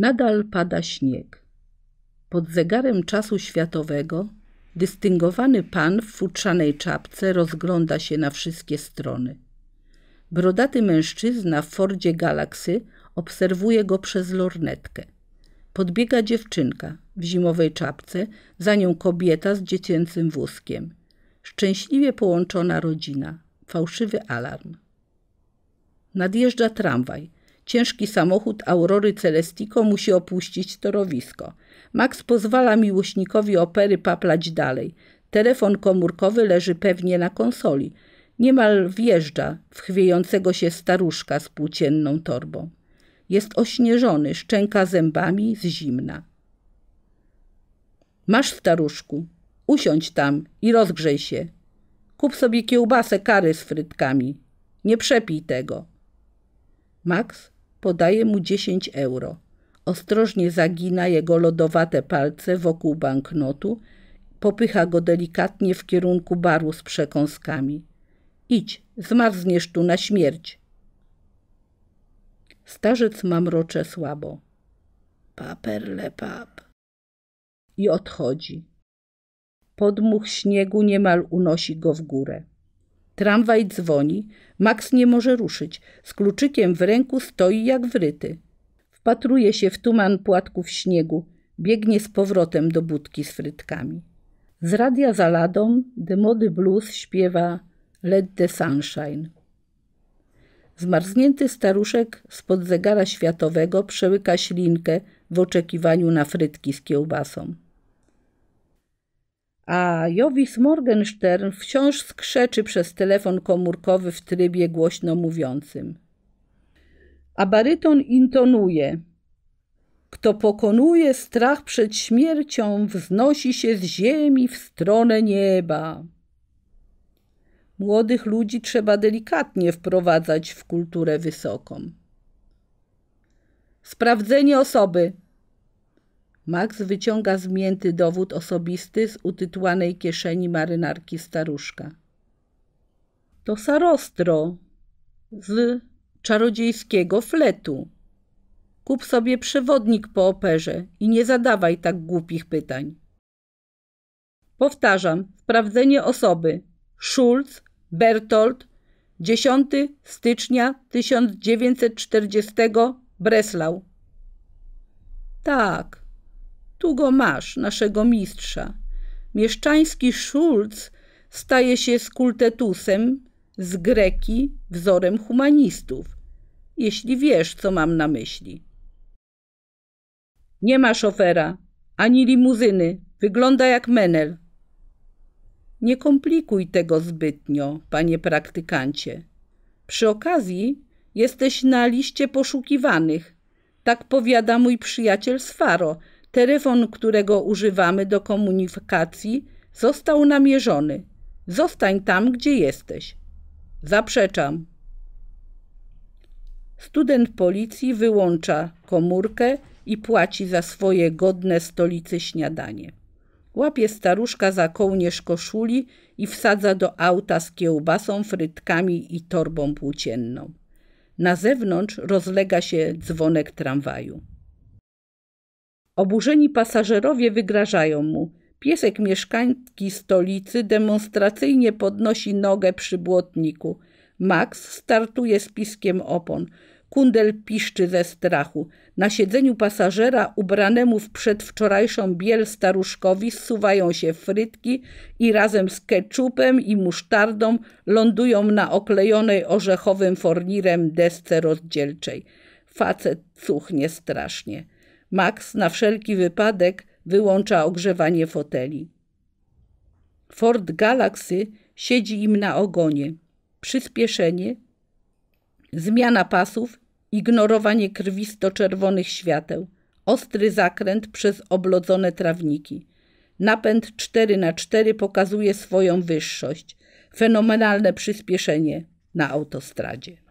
Nadal pada śnieg. Pod zegarem czasu światowego dystyngowany pan w futrzanej czapce rozgląda się na wszystkie strony. Brodaty mężczyzna w Fordzie Galaxy obserwuje go przez lornetkę. Podbiega dziewczynka w zimowej czapce, za nią kobieta z dziecięcym wózkiem. Szczęśliwie połączona rodzina. Fałszywy alarm. Nadjeżdża tramwaj. Ciężki samochód Aurory Celestico musi opuścić torowisko. Max pozwala miłośnikowi opery paplać dalej. Telefon komórkowy leży pewnie na konsoli. Niemal wjeżdża w chwiejącego się staruszka z płócienną torbą. Jest ośnieżony, szczęka zębami z zimna. Masz, staruszku, usiądź tam i rozgrzej się. Kup sobie kiełbasę kary z frytkami. Nie przepij tego. Max podaje mu 10 euro. Ostrożnie zagina jego lodowate palce wokół banknotu, popycha go delikatnie w kierunku baru z przekąskami. Idź, zmarzniesz tu na śmierć. Starzec mamrocze słabo. Paper le pap. I odchodzi. Podmuch śniegu niemal unosi go w górę. Tramwaj dzwoni. Max nie może ruszyć. Z kluczykiem w ręku stoi jak wryty. Wpatruje się w tuman płatków śniegu. Biegnie z powrotem do budki z frytkami. Z radia za ladą demody blues śpiewa Let the Sunshine. Zmarznięty staruszek spod zegara światowego przełyka ślinkę w oczekiwaniu na frytki z kiełbasą a Jowis Morgenstern wciąż skrzeczy przez telefon komórkowy w trybie głośno mówiącym. A baryton intonuje. Kto pokonuje strach przed śmiercią, wznosi się z ziemi w stronę nieba. Młodych ludzi trzeba delikatnie wprowadzać w kulturę wysoką. Sprawdzenie osoby. Max wyciąga zmięty dowód osobisty z utytułanej kieszeni marynarki staruszka. To sarostro z czarodziejskiego fletu. Kup sobie przewodnik po operze i nie zadawaj tak głupich pytań. Powtarzam, sprawdzenie osoby. Schulz Bertolt 10 stycznia 1940 Breslau. Tak, tu go masz, naszego mistrza. Mieszczański Schulz staje się skultetusem z Greki wzorem humanistów, jeśli wiesz, co mam na myśli. Nie ma szofera, ani limuzyny, wygląda jak menel. Nie komplikuj tego zbytnio, panie praktykancie. Przy okazji jesteś na liście poszukiwanych, tak powiada mój przyjaciel Sfaro, Telefon, którego używamy do komunikacji, został namierzony. Zostań tam, gdzie jesteś. Zaprzeczam. Student policji wyłącza komórkę i płaci za swoje godne stolicy śniadanie. Łapie staruszka za kołnierz koszuli i wsadza do auta z kiełbasą, frytkami i torbą płócienną. Na zewnątrz rozlega się dzwonek tramwaju. Oburzeni pasażerowie wygrażają mu. Piesek mieszkańki stolicy demonstracyjnie podnosi nogę przy błotniku. Max startuje z piskiem opon. Kundel piszczy ze strachu. Na siedzeniu pasażera ubranemu w przedwczorajszą biel staruszkowi zsuwają się frytki i razem z keczupem i musztardą lądują na oklejonej orzechowym fornirem desce rozdzielczej. Facet cuchnie strasznie. Max na wszelki wypadek wyłącza ogrzewanie foteli. Ford Galaxy siedzi im na ogonie. Przyspieszenie, zmiana pasów, ignorowanie krwisto-czerwonych świateł, ostry zakręt przez oblodzone trawniki. Napęd 4 na 4 pokazuje swoją wyższość. Fenomenalne przyspieszenie na autostradzie.